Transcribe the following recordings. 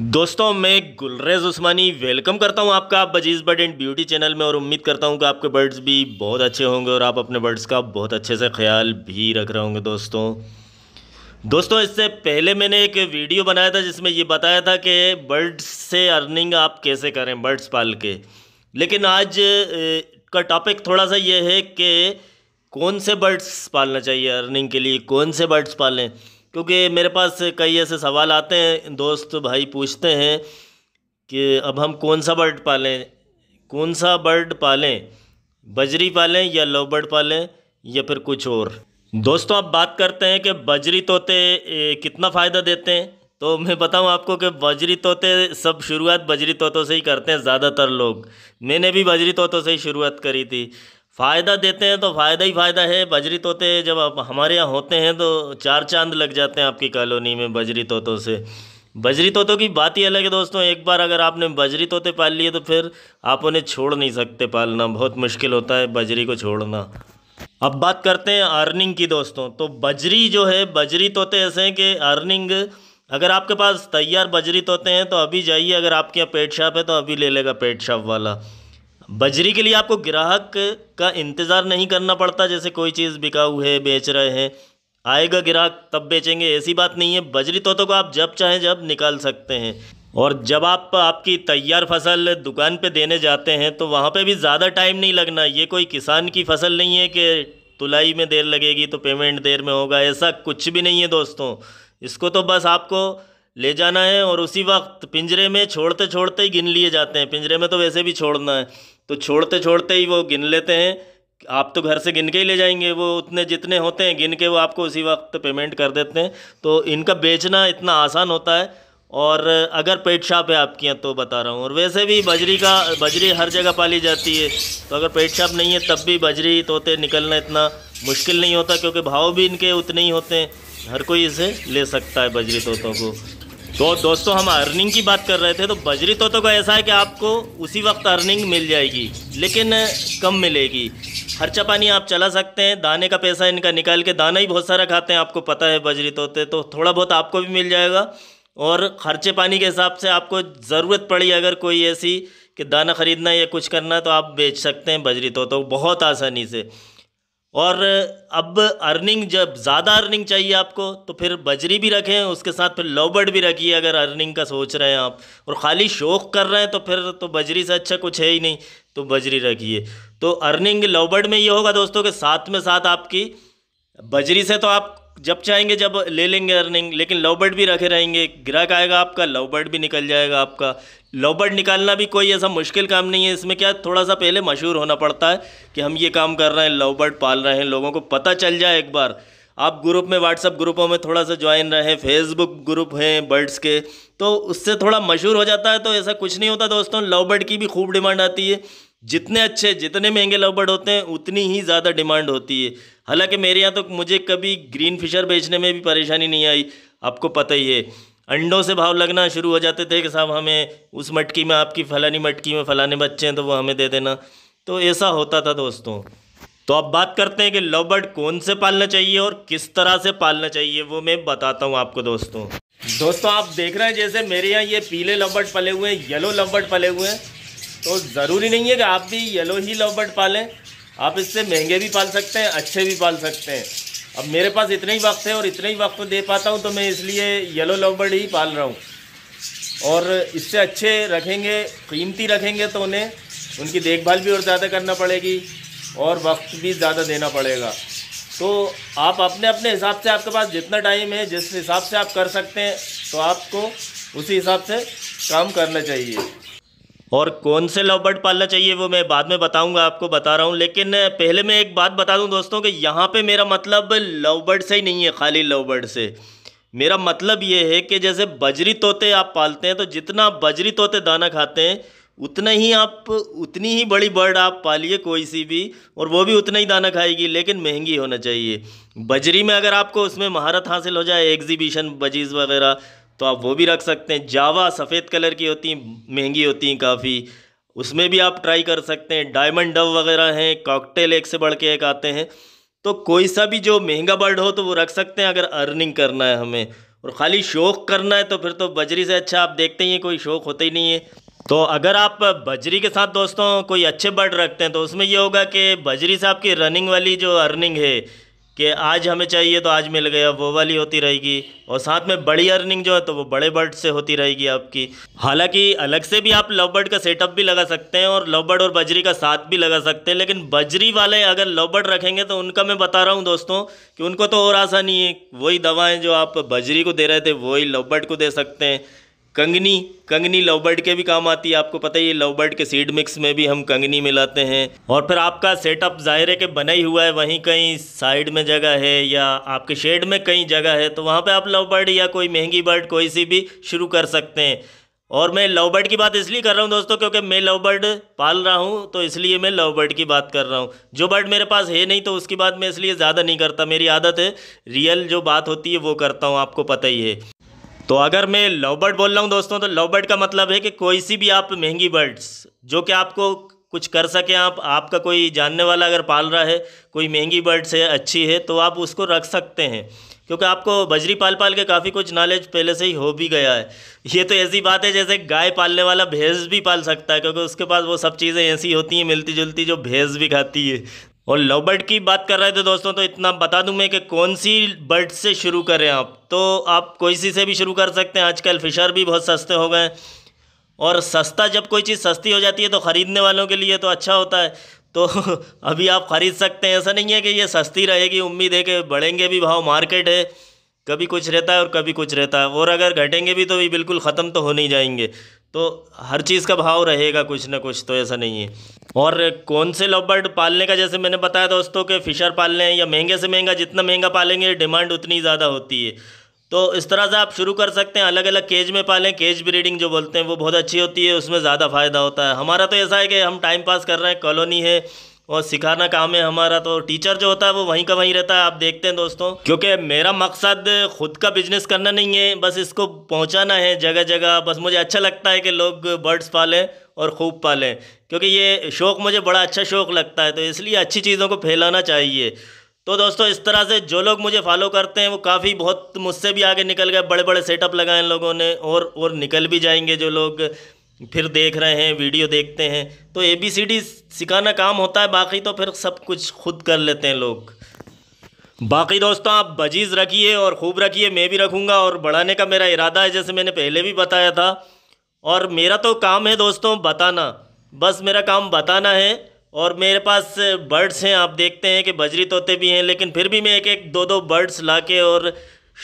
दोस्तों मैं गुलरेज उस्मानी वेलकम करता हूं आपका budgies bird and beauty channel में और उम्मीद करता हूं कि आपके बर्ड्स भी बहुत अच्छे होंगे और आप अपने बर्ड्स का बहुत अच्छे से ख्याल भी रख रहे होंगे दोस्तों दोस्तों इससे पहले मैंने एक वीडियो बनाया था जिसमें ये बताया था कि बर्ड्स से अर्निंग आप कैसे करें बर्ड्स पाल के लेकिन आज का टॉपिक थोड़ा सा ये है कि कौन से बर्ड्स पालना चाहिए अर्निंग के लिए कौन से बर्ड्स पालें क्योंकि मेरे पास कई ऐसे सवाल आते हैं दोस्त भाई पूछते हैं कि अब हम कौन सा बर्ड पालें कौन सा बर्ड पालें बजरी पालें या लव बर्ड पालें या फिर कुछ और दोस्तों आप बात करते हैं कि बजरी तोते कितना फ़ायदा देते हैं तो मैं बताऊं आपको कि बजरी तोते सब शुरुआत बजरी तोतों से ही करते हैं ज़्यादातर लोग मैंने भी बजरी तोतों से ही शुरुआत करी थी फ़ायदा देते हैं तो फ़ायदा ही फ़ायदा है बजरी तोते जब आप हमारे यहाँ होते हैं तो चार चांद लग जाते हैं आपकी कॉलोनी में बजरी तोतों से बजरी तोतों की बात ही अलग है दोस्तों एक बार अगर आपने बजरी तोते पाल लिए तो फिर आप उन्हें छोड़ नहीं सकते पालना बहुत मुश्किल होता है बजरी को छोड़ना अब बात करते हैं अर्निंग की दोस्तों तो बजरी जो है बजरी तोते ऐसे हैं कि अर्निंग अगर आपके पास तैयार बजरी तोते हैं तो अभी जाइए अगर आपके यहाँ पेट शॉप है तो अभी ले लेगा पेट शॉप वाला बजरी के लिए आपको ग्राहक का इंतज़ार नहीं करना पड़ता जैसे कोई चीज़ बिकाऊ है बेच रहे हैं आएगा ग्राहक तब बेचेंगे ऐसी बात नहीं है बजरी तोतों को आप जब चाहें जब निकाल सकते हैं और जब आप आपकी तैयार फसल दुकान पे देने जाते हैं तो वहाँ पे भी ज़्यादा टाइम नहीं लगना ये कोई किसान की फसल नहीं है कि तुलाई में देर लगेगी तो पेमेंट देर में होगा ऐसा कुछ भी नहीं है दोस्तों इसको तो बस आपको ले जाना है और उसी वक्त पिंजरे में छोड़ते छोड़ते ही गिन लिए जाते हैं पिंजरे में तो वैसे भी छोड़ना है तो छोड़ते छोड़ते ही वो गिन लेते हैं आप तो घर से गिन के ही ले जाएंगे वो उतने जितने होते हैं गिन के वो आपको उसी वक्त पेमेंट कर देते हैं तो इनका बेचना इतना आसान होता है और अगर पेट शॉप है आपके यहाँ तो बता रहा हूँ और वैसे भी बजरी का बजरी हर जगह पाली जाती है तो अगर पेट शॉप नहीं है तब भी बजरी तोते निकलना इतना मुश्किल नहीं होता क्योंकि भाव भी इनके उतने ही होते हैं हर कोई इसे ले सकता है बजरी तोतों को तो दोस्तों हम अर्निंग की बात कर रहे थे तो बजरी तोतों का ऐसा है कि आपको उसी वक्त अर्निंग मिल जाएगी लेकिन कम मिलेगी खर्चा पानी आप चला सकते हैं दाने का पैसा इनका निकाल के दाना ही बहुत सारा खाते हैं आपको पता है बजरी तोते तो थोड़ा बहुत आपको भी मिल जाएगा और खर्चे पानी के हिसाब से आपको ज़रूरत पड़ी अगर कोई ऐसी कि दाना ख़रीदना या कुछ करना तो आप बेच सकते हैं बजरी तोतों बहुत आसानी से और अब अर्निंग जब ज़्यादा अर्निंग चाहिए आपको तो फिर बजरी भी रखें उसके साथ फिर लोबर्ड भी रखिए अगर अर्निंग का सोच रहे हैं आप और ख़ाली शौक़ कर रहे हैं तो फिर तो बजरी से अच्छा कुछ है ही नहीं तो बजरी रखिए तो अर्निंग लोबर्ड में ये होगा दोस्तों के साथ में साथ आपकी बजरी से तो आप जब चाहेंगे जब ले लेंगे अर्निंग लेकिन लोबर्ड भी रखे रहेंगे ग्राहक आएगा आपका लोबर्ड भी निकल जाएगा आपका लॉबर्ड निकालना भी कोई ऐसा मुश्किल काम नहीं है इसमें क्या थोड़ा सा पहले मशहूर होना पड़ता है कि हम ये काम कर रहे हैं लॉबर्ड पाल रहे हैं लोगों को पता चल जाए एक बार आप ग्रुप में व्हाट्सअप ग्रुपों में थोड़ा सा ज्वाइन रहें फेसबुक ग्रुप हैं बर्ड्स के तो उससे थोड़ा मशहूर हो जाता है तो ऐसा कुछ नहीं होता दोस्तों लवबर्ड की भी खूब डिमांड आती है जितने अच्छे जितने महंगे लवबर्ड होते हैं उतनी ही ज़्यादा डिमांड होती है हालांकि मेरे यहाँ तो मुझे कभी ग्रीन फिशर बेचने में भी परेशानी नहीं आई आपको पता ही है अंडों से भाव लगना शुरू हो जाते थे कि साहब हमें उस मटकी में आपकी फलानी मटकी में फलाने बच्चे हैं तो वो हमें दे देना तो ऐसा होता था दोस्तों तो अब बात करते हैं कि लव बर्ड कौन से पालना चाहिए और किस तरह से पालना चाहिए वो मैं बताता हूँ आपको दोस्तों दोस्तों आप देख रहे हैं जैसे मेरे यहाँ ये पीले लव बर्ड पले हुए हैं येलो लव बर्ड पले हुए हैं तो ज़रूरी नहीं है कि आप भी येलो ही लव बर्ड पालें आप इससे महंगे भी पाल सकते हैं अच्छे भी पाल सकते हैं अब मेरे पास इतना ही वक्त है और इतना ही वक्त दे पाता हूँ तो मैं इसलिए येलो लवबर्ड ही पाल रहा हूँ और इससे अच्छे रखेंगे कीमती रखेंगे तो उन्हें उनकी देखभाल भी और ज़्यादा करना पड़ेगी और वक्त भी ज़्यादा देना पड़ेगा तो आप अपने अपने हिसाब से आपके पास जितना टाइम है जिस हिसाब से आप कर सकते हैं तो आपको उसी हिसाब से काम करना चाहिए और कौन से लव बर्ड पालना चाहिए वो मैं बाद में बताऊंगा आपको बता रहा हूँ लेकिन पहले मैं एक बात बता दूँ दोस्तों कि यहाँ पे मेरा मतलब लव बर्ड से ही नहीं है खाली लव बर्ड से मेरा मतलब ये है कि जैसे बजरी तोते आप पालते हैं तो जितना बजरी तोते दाना खाते हैं उतना ही आप उतनी ही बड़ी बर्ड आप पालिए कोई सी भी और वो भी उतना ही दाना खाएगी लेकिन महंगी होना चाहिए बजरी में अगर आपको उसमें महारत हासिल हो जाए एग्जीबिशन बजीज़ वगैरह तो आप वो भी रख सकते हैं जावा सफ़ेद कलर की होती हैं महंगी होती हैं काफ़ी उसमें भी आप ट्राई कर सकते हैं डायमंड डव वगैरह हैं कॉकटेल एक से बढ़ के एक आते हैं तो कोई सा भी जो महंगा बर्ड हो तो वो रख सकते हैं अगर अर्निंग करना है हमें और ख़ाली शौक़ करना है तो फिर तो बजरी से अच्छा आप देखते ही हैं कोई शौक़ होता ही नहीं है तो अगर आप बजरी के साथ दोस्तों कोई अच्छे बर्ड रखते हैं तो उसमें ये होगा कि बजरी से आपकी रनिंग वाली जो अर्निंग है कि आज हमें चाहिए तो आज मिल गया वो वाली होती रहेगी और साथ में बड़ी अर्निंग जो है तो वो बड़े बर्ड से होती रहेगी आपकी हालांकि अलग से भी आप लव बर्ड का सेटअप भी लगा सकते हैं और लव बर्ड और बजरी का साथ भी लगा सकते हैं लेकिन बजरी वाले अगर लव बर्ड रखेंगे तो उनका मैं बता रहा हूँ दोस्तों कि उनको तो और आसानी है वही दवाएँ जो आप बजरी को दे रहे थे वही लव बर्ड को दे सकते हैं कंगनी कंगनी लव बर्ड के भी काम आती है आपको पता ही है लव बर्ड के सीड मिक्स में भी हम कंगनी मिलाते हैं और फिर आपका सेटअप ज़ाहिर है कि बना ही हुआ है वहीं कहीं साइड में जगह है या आपके शेड में कहीं जगह है तो वहाँ पे आप लव बर्ड या कोई महंगी बर्ड कोई सी भी शुरू कर सकते हैं और मैं लव बर्ड की बात इसलिए कर रहा हूँ दोस्तों क्योंकि मैं लव बर्ड पाल रहा हूँ तो इसलिए मैं लव बर्ड की बात कर रहा हूँ जो बर्ड मेरे पास है नहीं तो उसकी बात मैं इसलिए ज़्यादा नहीं करता मेरी आदत है रियल जो बात होती है वो करता हूँ आपको पता ही है तो अगर मैं लव बर्ड बोल रहा हूँ दोस्तों तो लव बर्ड का मतलब है कि कोई सी भी आप महंगी बर्ड्स जो कि आपको कुछ कर सकें आप आपका कोई जानने वाला अगर पाल रहा है कोई महंगी बर्ड्स है अच्छी है तो आप उसको रख सकते हैं क्योंकि आपको बजरी पाल पाल के काफ़ी कुछ नॉलेज पहले से ही हो भी गया है ये तो ऐसी बात है जैसे गाय पालने वाला भैंस भी पाल सकता है क्योंकि उसके पास वो सब चीज़ें ऐसी होती हैं मिलती जुलती जो भैंस भी खाती है और लव बर्ड की बात कर रहे थे दोस्तों तो इतना बता दूं मैं कि कौन सी बर्ड से शुरू करें आप तो आप कोई सी से भी शुरू कर सकते हैं आजकल फ़िशर भी बहुत सस्ते हो गए और सस्ता जब कोई चीज़ सस्ती हो जाती है तो ख़रीदने वालों के लिए तो अच्छा होता है तो अभी आप ख़रीद सकते हैं ऐसा नहीं है कि ये सस्ती रहेगी उम्मीद है कि बढ़ेंगे भी भाव मार्केट है कभी कुछ रहता है और कभी कुछ रहता है और अगर घटेंगे भी तो भी बिल्कुल ख़त्म तो हो नहीं जाएंगे तो हर चीज़ का भाव रहेगा कुछ ना कुछ तो ऐसा नहीं है और कौन से लव बर्ड पालने का जैसे मैंने बताया दोस्तों के फ़िशर पालने हैं या महंगे से महंगा जितना महंगा पालेंगे डिमांड उतनी ज़्यादा होती है तो इस तरह से आप शुरू कर सकते हैं अलग अलग केज में पालें केज ब्रीडिंग जो बोलते हैं वो बहुत अच्छी होती है उसमें ज़्यादा फ़ायदा होता है हमारा तो ऐसा है कि हम टाइम पास कर रहे हैं कॉलोनी है और सिखाना काम है हमारा तो टीचर जो होता है वो वहीं का वहीं रहता है आप देखते हैं दोस्तों क्योंकि मेरा मकसद खुद का बिजनेस करना नहीं है बस इसको पहुंचाना है जगह जगह बस मुझे अच्छा लगता है कि लोग बर्ड्स पालें और खूब पालें क्योंकि ये शौक़ मुझे बड़ा अच्छा शौक़ लगता है तो इसलिए अच्छी चीज़ों को फैलाना चाहिए तो दोस्तों इस तरह से जो लोग मुझे फॉलो करते हैं वो काफ़ी बहुत मुझसे भी आगे निकल गए बड़े बड़े सेटअप लगाए इन लोगों ने और और निकल भी जाएंगे जो लोग फिर देख रहे हैं वीडियो देखते हैं तो ए बी सी डी सिखाना काम होता है बाकी तो फिर सब कुछ खुद कर लेते हैं लोग बाकी दोस्तों आप बजीज़ रखिए और खूब रखिए मैं भी रखूँगा और बढ़ाने का मेरा इरादा है जैसे मैंने पहले भी बताया था और मेरा तो काम है दोस्तों बताना बस मेरा काम बताना है और मेरे पास बर्ड्स हैं आप देखते हैं कि बजरी तोते भी हैं लेकिन फिर भी मैं एक एक दो दो बर्ड्स ला के और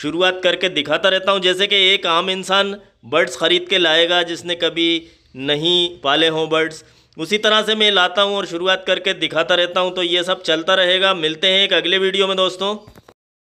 शुरुआत करके दिखाता रहता हूँ जैसे कि एक आम इंसान बर्ड्स ख़रीद के लाएगा जिसने कभी नहीं पाले हों बर्ड्स उसी तरह से मैं लाता हूँ और शुरुआत करके दिखाता रहता हूँ तो ये सब चलता रहेगा मिलते हैं एक अगले वीडियो में दोस्तों